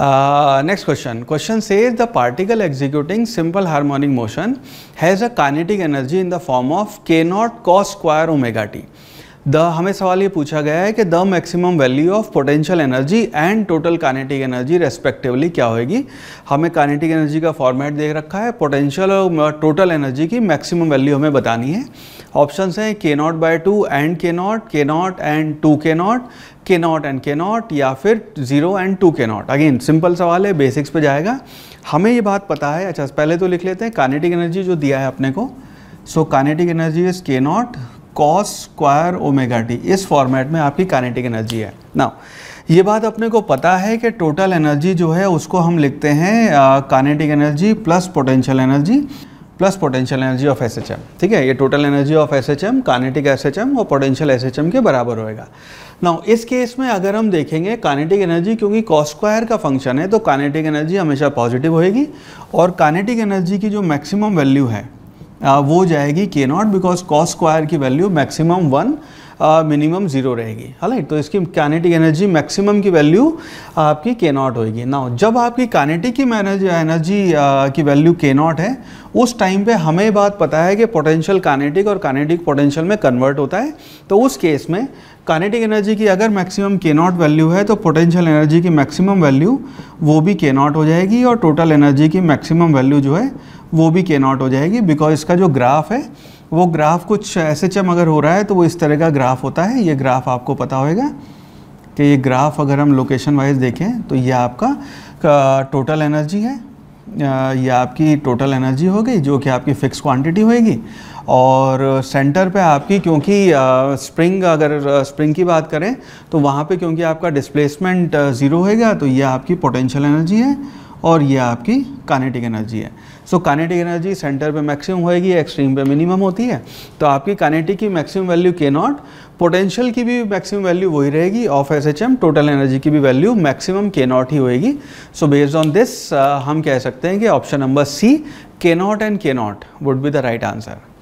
next question question से is the particle executing simple harmonic motion has a kinetic energy in the form of K not cos square omega t the हमें सवाल ये पूछा गया है कि the maximum value of potential energy and total kinetic energy respectively क्या होगी हमें कानेटिक एनर्जी का फॉर्मेट देख रखा है पोटेंशियल और टोटल एनर्जी की मैक्सिमम वैल्यू हमें बतानी है ऑप्शन हैं K not by two and K not K not and two K not K not and K not या फिर zero and two K not again simple सवाल है बेसिक्स पे जाएगा हमें ये बात पता है अच्छा पहले तो लिख लेते हैं कानेटिक एनर्जी जो दिया है अपने को so kinetic energy is K not cos square omega t इस फॉर्मेट में आपकी कानेटिक एनर्जी है ना ये बात अपने को पता है कि टोटल एनर्जी जो है उसको हम लिखते हैं kinetic energy plus potential energy plus potential energy of S ठीक है ये total energy of S H M kinetic S H M और पोटेंशियल एस एच एम के बराबर होएगा नाउ इस केस में अगर हम देखेंगे कानेटिक एनर्जी क्योंकि कॉस स्क्वायर का फंक्शन है तो कानेटिक एनर्जी हमेशा पॉजिटिव होएगी और कानेटिक एनर्जी की जो मैक्सिमम वैल्यू है वो जाएगी K not because cos square की value maximum one minimum zero रहेगी राइट तो इसकी कैनेटिक एनर्जी मैक्सिमम की वैल्यू आपकी के नॉट होगी ना जब आपकी कैनेटिक की एनर्जी की वैल्यू के नॉट है उस टाइम पे हमें बात पता है कि पोटेंशियल काइनेटिक और काइनेटिक पोटेंशियल में कन्वर्ट होता है तो उस केस में काइनेटिक एनर्जी की अगर मैक्सिमम के नॉट वैल्यू है तो पोटेंशियल एनर्जी की मैक्सिमम वैल्यू वो भी के नॉट हो जाएगी और टोटल एनर्जी की मैक्सिमम वैल्यू जो है वो भी के नॉट हो जाएगी बिकॉज इसका जो ग्राफ है वो ग्राफ कुछ ऐसे चम अगर हो रहा है तो वो इस तरह का ग्राफ होता है ये ग्राफ आपको पता होएगा कि ये ग्राफ अगर हम लोकेशन वाइज देखें तो ये आपका टोटल एनर्जी है ये आपकी टोटल एनर्जी होगी जो कि आपकी फ़िक्स क्वांटिटी होएगी और सेंटर पे आपकी क्योंकि स्प्रिंग अगर स्प्रिंग की बात करें तो वहाँ पे क्योंकि आपका डिस्प्लेसमेंट ज़ीरो होएगा तो ये आपकी पोटेंशियल एनर्जी है और ये आपकी कानेटिक एनर्जी है सो कानेटिक एनर्जी सेंटर पे मैक्सिमम होएगी एक्सट्रीम पे मिनिमम होती है तो आपकी कानेटिक की maximum value K not potential की भी मैक्सिमम वैल्यू वही रहेगी of S H M total energy की भी वैल्यू मैक्सिमम के नॉट ही होएगी सो बेस्ड ऑन दिस हम कह सकते हैं कि option number C K not and K not would be the right answer